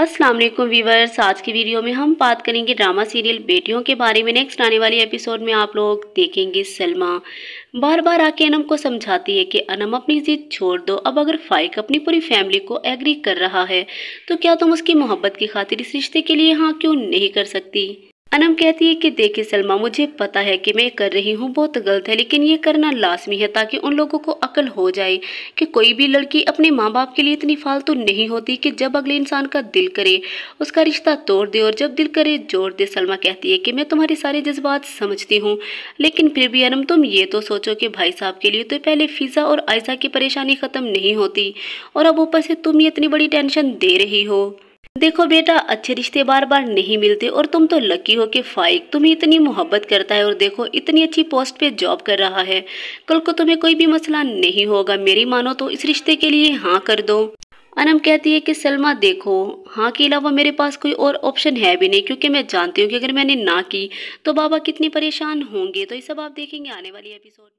अस्सलाम वालेकुम वीवर्स आज की वीडियो में हम बात करेंगे ड्रामा सीरियल बेटियों के बारे में नेक्स्ट आने वाले एपिसोड में आप लोग देखेंगे सलमा बार बार आके अनम को समझाती है कि अनम अपनी जिद छोड़ दो अब अगर फाइक अपनी पूरी फैमिली को एग्री कर रहा है तो क्या तुम उसकी मोहब्बत की खातिर इस रिश्ते के लिए हाँ क्यों नहीं कर सकती अनम कहती है कि देखिए सलमा मुझे पता है कि मैं कर रही हूँ बहुत गलत है लेकिन ये करना लाजमी है ताकि उन लोगों को अकल हो जाए कि कोई भी लड़की अपने माँ बाप के लिए इतनी फालतू तो नहीं होती कि जब अगले इंसान का दिल करे उसका रिश्ता तोड़ दे और जब दिल करे जोड़ दे सलमा कहती है कि मैं तुम्हारे सारे जज्बात समझती हूँ लेकिन फिर भी अनम तुम ये तो सोचो कि भाई साहब के लिए तो पहले फ़िज़ा और आयजा की परेशानी ख़त्म नहीं होती और अब ऊपर से तुम ये इतनी बड़ी टेंशन दे रही हो देखो बेटा अच्छे रिश्ते बार बार नहीं मिलते और तुम तो लकी हो कि फाइक तुम्हें इतनी मोहब्बत करता है और देखो इतनी अच्छी पोस्ट पे जॉब कर रहा है कल को तुम्हें कोई भी मसला नहीं होगा मेरी मानो तो इस रिश्ते के लिए हाँ कर दो अनम कहती है कि सलमा देखो हाँ के अलावा मेरे पास कोई और ऑप्शन है भी नहीं क्योंकि मैं जानती हूँ कि अगर मैंने ना की तो बाबा कितनी परेशान होंगे तो ये सब आप देखेंगे आने वाली एपिसोड